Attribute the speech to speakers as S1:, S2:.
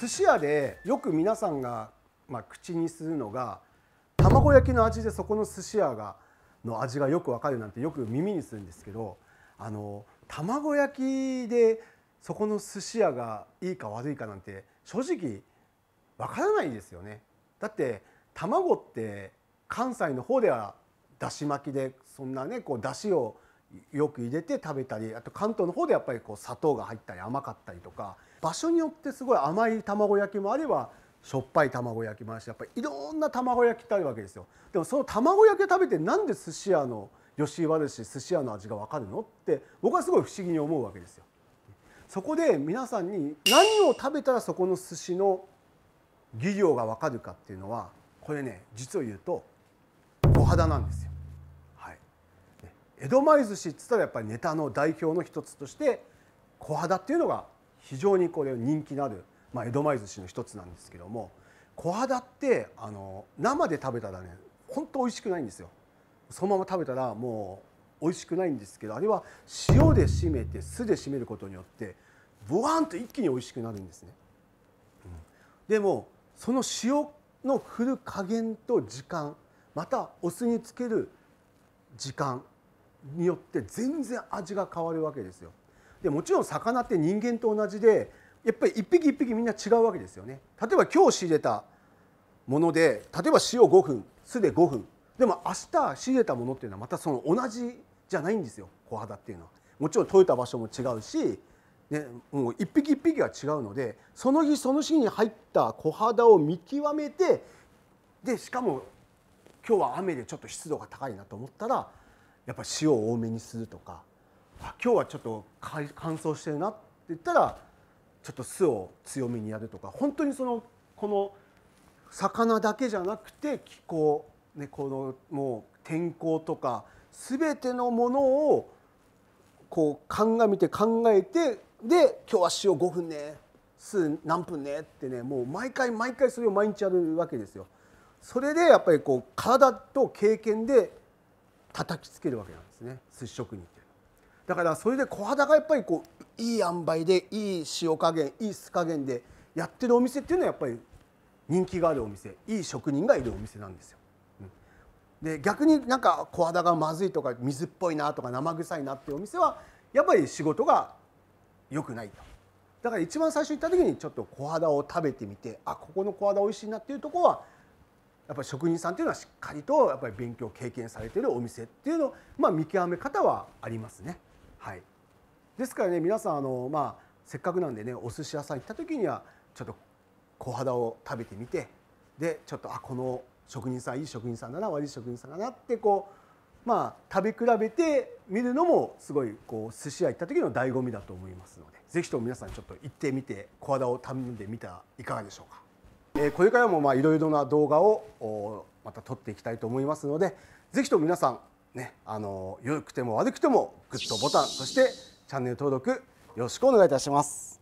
S1: 寿司屋でよく皆さんが、まあ、口にするのが卵焼きの味でそこの寿司屋がの味がよくわかるなんてよく耳にするんですけどあの卵焼きでそこの寿司屋がいいか悪いかなんて正直わからないですよね。だって卵って関西の方ではだし巻きでそんなねこうだしをよく入れて食べたりあと関東の方でやっぱりこう砂糖が入ったり甘かったりとか場所によってすごい甘い卵焼きもあればしょっぱい卵焼きもあるしやっぱりいろんな卵焼きってあるわけですよでもその卵焼き食べてなんで寿司屋の吉和寿司寿司屋の味が分かるのって僕はすごい不思議に思うわけですよ。そこで皆さんに何を食べたらそこの寿司の技量が分かるかっていうのはこれね実を言うとお肌なんですよ。江戸前寿司っつったらやっぱりネタの代表の一つとして小肌っていうのが非常にこれ人気のある、まあ、江戸前寿司の一つなんですけども小肌ってあの生で食べたらねほんと美味しくないんですよ。そのまま食べたらもう美味しくないんですけどあれは塩で締めて酢で締めることによってブワンと一気に美味しくなるんですね。でもその塩の振る加減と時間またお酢につける時間によって全然味が変わるわけですよ。でもちろん魚って人間と同じでやっぱり一匹一匹みんな違うわけですよね。例えば今日仕入れたもので例えば塩5分酢で5分でも明日仕入れたものっていうのはまたその同じじゃないんですよ小肌っていうのは。もちろん研いた場所も違うし、ね、もう一匹一匹は違うのでその日その日に入った小肌を見極めてでしかも今日は雨でちょっと湿度が高いなと思ったらやっぱ塩を多めにするとかあ今日はちょっと乾燥してるなって言ったらちょっと酢を強めにやるとか本当にそのこの魚だけじゃなくて気候、ね、このもう天候とか全てのものをこう鑑みて考えてで今日は塩5分ね酢何分ねってねもう毎回毎回それを毎日やるわけですよ。それでやっぱりこう体と経験で叩きつけるわけなんですね寿司職人ってだからそれで小肌がやっぱりこういい塩梅でいい塩加減いい酢加減でやってるお店っていうのはやっぱり人気があるお店いい職人がいるお店なんですよ、で逆になんか小肌がまずいとか水っぽいなとか生臭いなっていうお店はやっぱり仕事が良くないとだから一番最初行った時にちょっと小肌を食べてみてあここの小肌美味しいなっていうとこはやっぱり職人さんというのはしっかりとやっぱり勉強経験されているお店っていうのまあ、見極め方はありますね。はい、ですからね皆さんあの、まあ、せっかくなんでねお寿司屋さん行った時にはちょっと小肌を食べてみてでちょっとあこの職人さんいい職人さんだな悪い職人さんだなってこう、まあ、食べ比べて見るのもすごいこう寿司屋行った時の醍醐味だと思いますのでぜひとも皆さんちょっと行ってみて小肌を頼んでみたらいかがでしょうか。えこれからもいろいろな動画をまた撮っていきたいと思いますので是非とも皆さんねあの良くても悪くてもグッドボタンそしてチャンネル登録よろしくお願いいたします。